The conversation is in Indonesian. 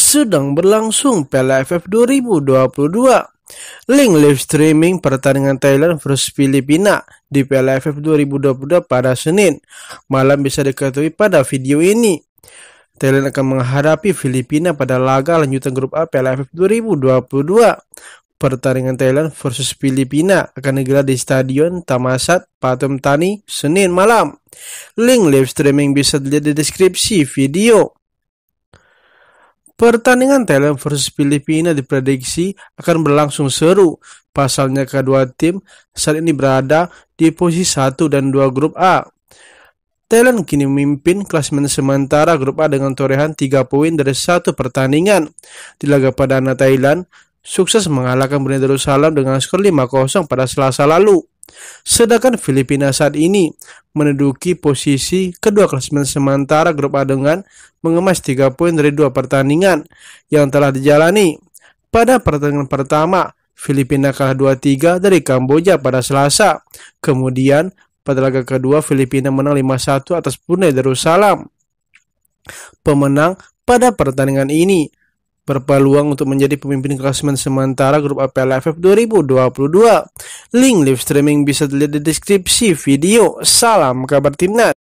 sedang berlangsung Piala AFF 2022. Link live streaming pertandingan Thailand vs Filipina di Piala AFF 2022 pada Senin malam bisa diketahui pada video ini. Thailand akan menghadapi Filipina pada laga lanjutan grup A Piala AFF 2022. Pertandingan Thailand versus Filipina akan digelar di Stadion Tamasat Patum Tani Senin malam. Link live streaming bisa dilihat di deskripsi video. Pertandingan Thailand versus Filipina diprediksi akan berlangsung seru. Pasalnya kedua tim saat ini berada di posisi 1 dan 2 grup A. Thailand kini memimpin klasemen sementara grup A dengan torehan 3 poin dari satu pertandingan. Di laga perdana Thailand, sukses mengalahkan Brunei Darussalam dengan skor 5-0 pada Selasa lalu. Sedangkan Filipina saat ini menduduki posisi kedua klasemen sementara grup A dengan mengemas 3 poin dari dua pertandingan yang telah dijalani. Pada pertandingan pertama, Filipina kalah 2-3 dari Kamboja pada Selasa. Kemudian, pada laga kedua Filipina menang 5-1 atas Brunei Darussalam. Pemenang pada pertandingan ini berpeluang untuk menjadi pemimpin klasemen sementara grup FF 2022. Link live streaming bisa dilihat di deskripsi video. Salam kabar timnas.